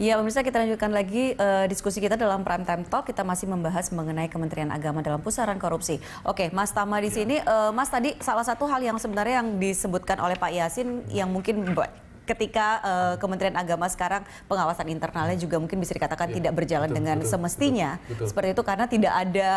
Ya, pemirsa kita lanjutkan lagi uh, diskusi kita dalam Prime Time Talk. Kita masih membahas mengenai Kementerian Agama dalam pusaran korupsi. Oke, Mas Tama di ya. sini, uh, Mas tadi salah satu hal yang sebenarnya yang disebutkan oleh Pak Yasin yang mungkin ketika uh, Kementerian Agama sekarang pengawasan internalnya juga mungkin bisa dikatakan ya, tidak berjalan betul, dengan betul, semestinya betul, betul. seperti itu karena tidak ada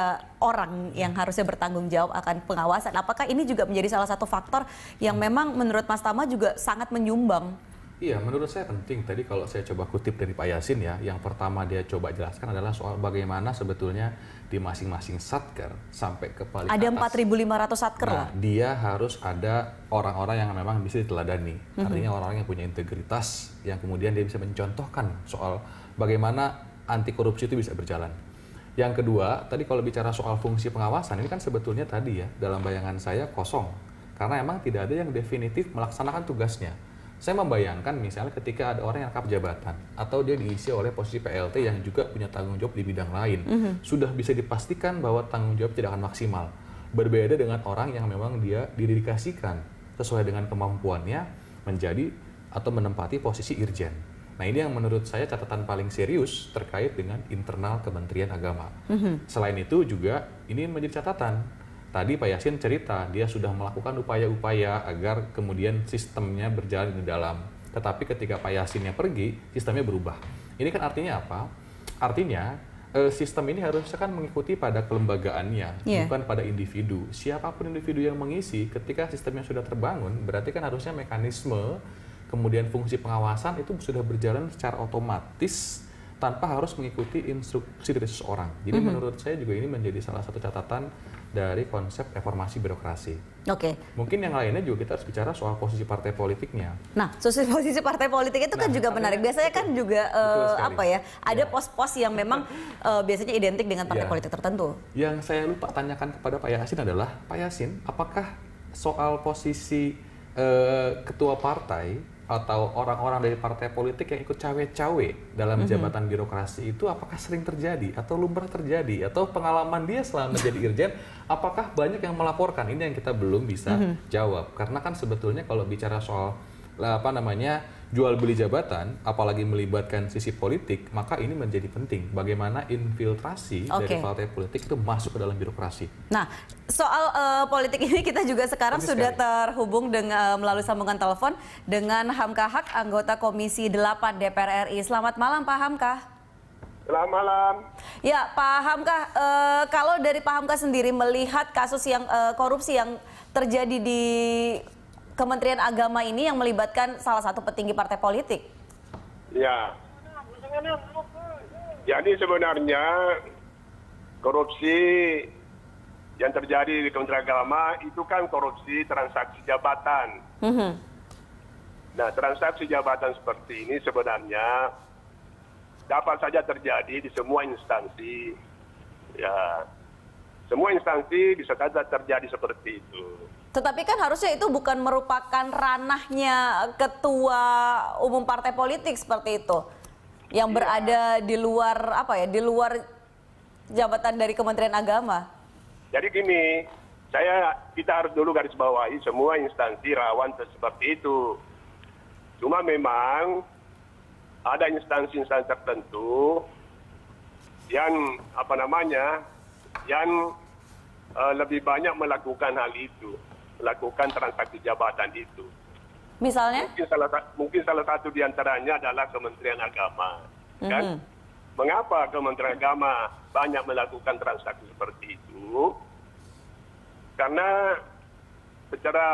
orang yang harusnya bertanggung jawab akan pengawasan. Apakah ini juga menjadi salah satu faktor yang hmm. memang menurut Mas Tama juga sangat menyumbang Iya, menurut saya penting. Tadi kalau saya coba kutip dari Pak Yasin ya, yang pertama dia coba jelaskan adalah soal bagaimana sebetulnya di masing-masing satker sampai ke paling ada atas. Ada 4.500 satker nah, lah. Dia harus ada orang-orang yang memang bisa diteladani. Mm Artinya orang-orang yang punya integritas, yang kemudian dia bisa mencontohkan soal bagaimana anti korupsi itu bisa berjalan. Yang kedua, tadi kalau bicara soal fungsi pengawasan, ini kan sebetulnya tadi ya, dalam bayangan saya kosong. Karena emang tidak ada yang definitif melaksanakan tugasnya saya membayangkan misalnya ketika ada orang yang rangkap jabatan atau dia diisi oleh posisi PLT yang juga punya tanggung jawab di bidang lain, mm -hmm. sudah bisa dipastikan bahwa tanggung jawab tidak akan maksimal. Berbeda dengan orang yang memang dia didedikasikan sesuai dengan kemampuannya menjadi atau menempati posisi irjen. Nah ini yang menurut saya catatan paling serius terkait dengan internal Kementerian Agama. Mm -hmm. Selain itu juga ini menjadi catatan Tadi Pak Yasin cerita, dia sudah melakukan upaya-upaya agar kemudian sistemnya berjalan di dalam. Tetapi ketika Pak Yasinnya pergi, sistemnya berubah. Ini kan artinya apa? Artinya eh, sistem ini harusnya kan mengikuti pada kelembagaannya, yeah. bukan pada individu. Siapapun individu yang mengisi, ketika sistemnya sudah terbangun, berarti kan harusnya mekanisme, kemudian fungsi pengawasan itu sudah berjalan secara otomatis tanpa harus mengikuti instruksi dari seseorang. Jadi mm -hmm. menurut saya juga ini menjadi salah satu catatan dari konsep reformasi birokrasi. Oke. Okay. Mungkin yang lainnya juga kita harus bicara soal posisi partai politiknya. Nah, posisi partai politik itu kan nah, juga menarik. Ya, biasanya kan betul, kan juga uh, apa ya? Ada ya. pos-pos ya. yang memang uh, biasanya identik dengan partai ya. politik tertentu. Yang saya lupa tanyakan kepada Pak Yasin adalah, Pak Yasin, apakah soal posisi uh, ketua partai atau orang-orang dari partai politik yang ikut cawe-cawe dalam mm -hmm. jabatan birokrasi itu apakah sering terjadi atau lumrah terjadi atau pengalaman dia selama jadi irjen apakah banyak yang melaporkan ini yang kita belum bisa mm -hmm. jawab karena kan sebetulnya kalau bicara soal apa namanya jual beli jabatan, apalagi melibatkan sisi politik, maka ini menjadi penting. Bagaimana infiltrasi okay. dari partai politik itu masuk ke dalam birokrasi. Nah, soal uh, politik ini kita juga sekarang Komis sudah sekali. terhubung dengan eh, melalui sambungan telepon dengan Hamka Hak, anggota Komisi 8 DPR RI. Selamat malam Pak Hamka. Selamat malam. Ya, Pak Hamka, uh, kalau dari Pak Hamka sendiri melihat kasus yang uh, korupsi yang terjadi di Kementerian Agama ini yang melibatkan salah satu petinggi partai politik. Ya. Jadi sebenarnya korupsi yang terjadi di Kementerian Agama itu kan korupsi transaksi jabatan. Mm -hmm. Nah, transaksi jabatan seperti ini sebenarnya dapat saja terjadi di semua instansi. Ya, semua instansi bisa saja terjadi seperti itu. Tetapi kan harusnya itu bukan merupakan ranahnya ketua umum partai politik seperti itu. Yang ya. berada di luar apa ya? Di luar jabatan dari Kementerian Agama. Jadi gini, saya kita harus dulu garis bawahi semua instansi rawan seperti itu. Cuma memang ada instansi-instansi tertentu yang apa namanya yang uh, lebih banyak melakukan hal itu lakukan transaksi jabatan itu. Misalnya? Mungkin salah, mungkin salah satu diantaranya adalah Kementerian Agama. Mm -hmm. kan? Mengapa Kementerian Agama banyak melakukan transaksi seperti itu? Karena secara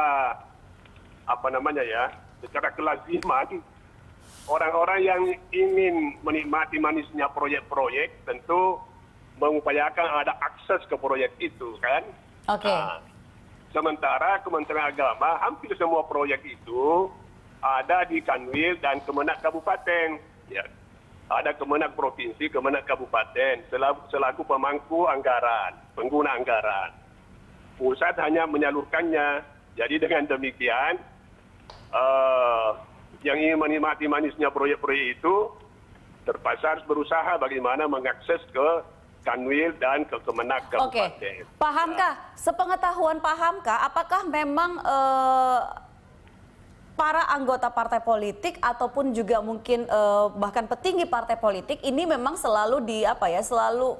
apa namanya ya, secara kelaziman orang-orang yang ingin menikmati manisnya proyek-proyek tentu mengupayakan ada akses ke proyek itu kan. Oke. Okay. Nah, sementara kementerian agama hampir semua proyek itu ada di kanwil dan kemenak kabupaten ya ada kemenak provinsi kemenak kabupaten selaku, selaku pemangku anggaran pengguna anggaran pusat hanya menyalurkannya jadi dengan demikian uh, yang ingin menikmati manisnya proyek-proyek itu terpaksa harus berusaha bagaimana mengakses ke Kanwil dan Kekemenak Kabupaten. Oke, okay. pahamkah? Ya. Sepengetahuan pahamkah? Apakah memang uh, para anggota partai politik ataupun juga mungkin uh, bahkan petinggi partai politik ini memang selalu di apa ya? Selalu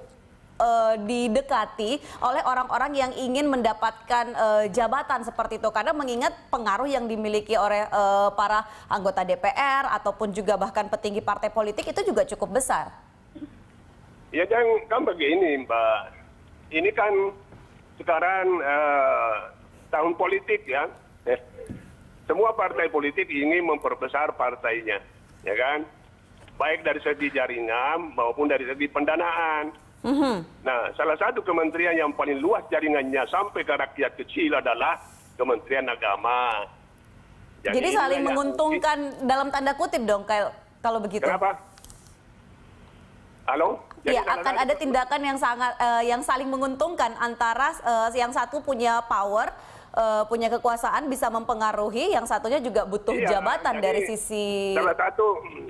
eh, didekati oleh orang-orang yang ingin mendapatkan uh, jabatan seperti itu karena mengingat pengaruh yang dimiliki oleh uh, para anggota DPR ataupun juga bahkan petinggi partai politik itu juga cukup besar ya kan begini mbak ini kan sekarang eh, tahun politik ya eh, semua partai politik ingin memperbesar partainya ya kan baik dari segi jaringan maupun dari segi pendanaan mm-hmm. nah salah satu kementerian yang paling luas jaringannya sampai ke rakyat kecil adalah Kementerian Agama jadi, jadi saling ya, ya. menguntungkan dalam tanda kutip dong kalau begitu kenapa halo jadi ya, akan ada tindakan yang sangat uh, yang saling menguntungkan antara uh, yang satu punya power uh, punya kekuasaan bisa mempengaruhi, yang satunya juga butuh iya, jabatan dari sisi salah satu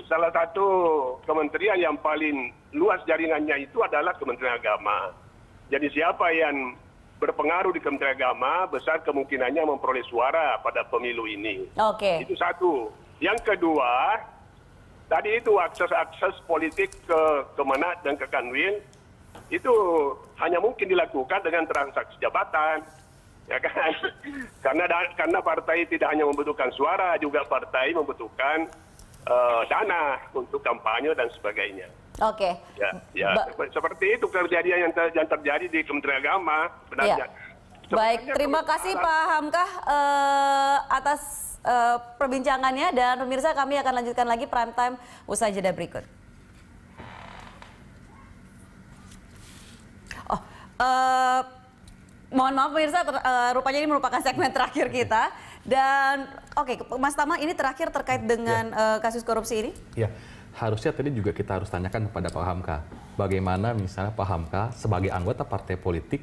salah satu kementerian yang paling luas jaringannya itu adalah Kementerian Agama. Jadi siapa yang berpengaruh di Kementerian Agama besar kemungkinannya memperoleh suara pada pemilu ini. Oke. Okay. Itu satu. Yang kedua, tadi itu akses akses politik ke kemenat dan ke kanwil itu hanya mungkin dilakukan dengan transaksi jabatan ya kan karena karena partai tidak hanya membutuhkan suara juga partai membutuhkan uh, dana untuk kampanye dan sebagainya oke okay. ya, ya seperti itu kejadian yang, ter yang terjadi di Kementerian Agama benar yeah. Baik, terima kasih Pak Hamka uh, eh, atas uh, perbincangannya dan pemirsa kami akan lanjutkan lagi prime time usai jeda berikut. Oh, uh, mohon maaf pemirsa, ter, uh, rupanya ini merupakan segmen terakhir kita dan oke, okay, Mas Tama ini terakhir terkait dengan ya. uh, kasus korupsi ini. Ya harusnya tadi juga kita harus tanyakan kepada Pak Hamka, bagaimana misalnya Pak Hamka sebagai anggota partai politik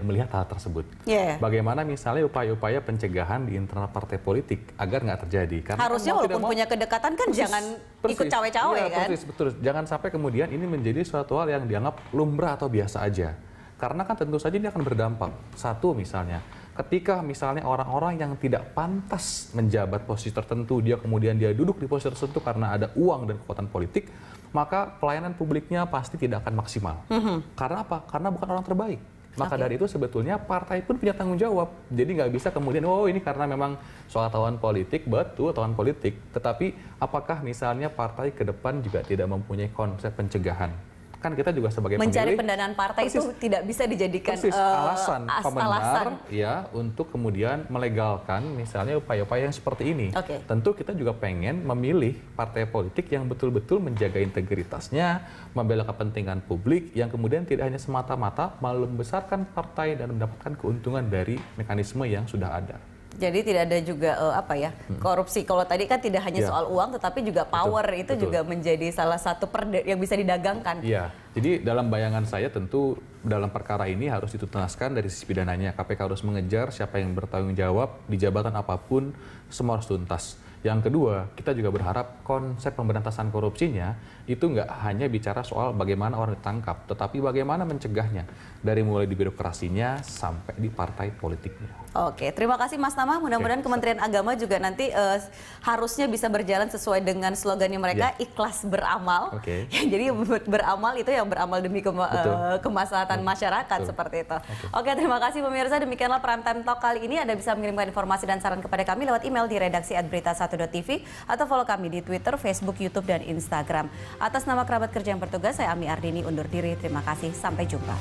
melihat hal tersebut. Yeah. Bagaimana misalnya upaya-upaya pencegahan di internal partai politik agar nggak terjadi. Karena harusnya walaupun mau, punya kedekatan kan persis, jangan persis, ikut cawe-cawe ya, kan. Persis, betul. Jangan sampai kemudian ini menjadi suatu hal yang dianggap lumrah atau biasa aja. Karena kan tentu saja ini akan berdampak. Satu misalnya, ketika misalnya orang-orang yang tidak pantas menjabat posisi tertentu, dia kemudian dia duduk di posisi tertentu karena ada uang dan kekuatan politik, maka pelayanan publiknya pasti tidak akan maksimal. Mm -hmm. Karena apa? Karena bukan orang terbaik. Maka okay. dari itu sebetulnya partai pun punya tanggung jawab. Jadi nggak bisa kemudian, oh ini karena memang soal tawanan politik, betul tawanan politik. Tetapi apakah misalnya partai ke depan juga tidak mempunyai konsep pencegahan? kan kita juga sebagai mencari pemilih, pendanaan partai persis, itu tidak bisa dijadikan persis, uh, alasan as pemenar alasan. ya untuk kemudian melegalkan misalnya upaya-upaya yang seperti ini. Okay. Tentu kita juga pengen memilih partai politik yang betul-betul menjaga integritasnya, membela kepentingan publik yang kemudian tidak hanya semata-mata membesarkan partai dan mendapatkan keuntungan dari mekanisme yang sudah ada. Jadi tidak ada juga uh, apa ya hmm. korupsi. Kalau tadi kan tidak hanya ya. soal uang, tetapi juga power betul, itu betul. juga menjadi salah satu perde yang bisa didagangkan. Iya. Jadi dalam bayangan saya tentu dalam perkara ini harus ditutaskan dari sisi pidananya. KPK harus mengejar siapa yang bertanggung jawab di jabatan apapun, semua harus tuntas. Yang kedua, kita juga berharap konsep pemberantasan korupsinya itu nggak hanya bicara soal bagaimana orang ditangkap, tetapi bagaimana mencegahnya dari mulai di birokrasinya sampai di partai politiknya. Oke, terima kasih Mas Tama. Mudah-mudahan Kementerian Agama juga nanti uh, harusnya bisa berjalan sesuai dengan slogannya mereka ya. ikhlas beramal. Oke. Ya, Jadi beramal itu yang beramal demi kema eh, Betul. kemaslahatan Betul. masyarakat Betul. seperti itu. Oke. Oke, terima kasih pemirsa. Demikianlah Prime Time kali ini. Anda bisa mengirimkan informasi dan saran kepada kami lewat email di redaksi berita 1.tv atau follow kami di Twitter, Facebook, YouTube, dan Instagram. Atas nama kerabat kerja yang bertugas, saya Ami Ardini undur diri. Terima kasih. Sampai jumpa.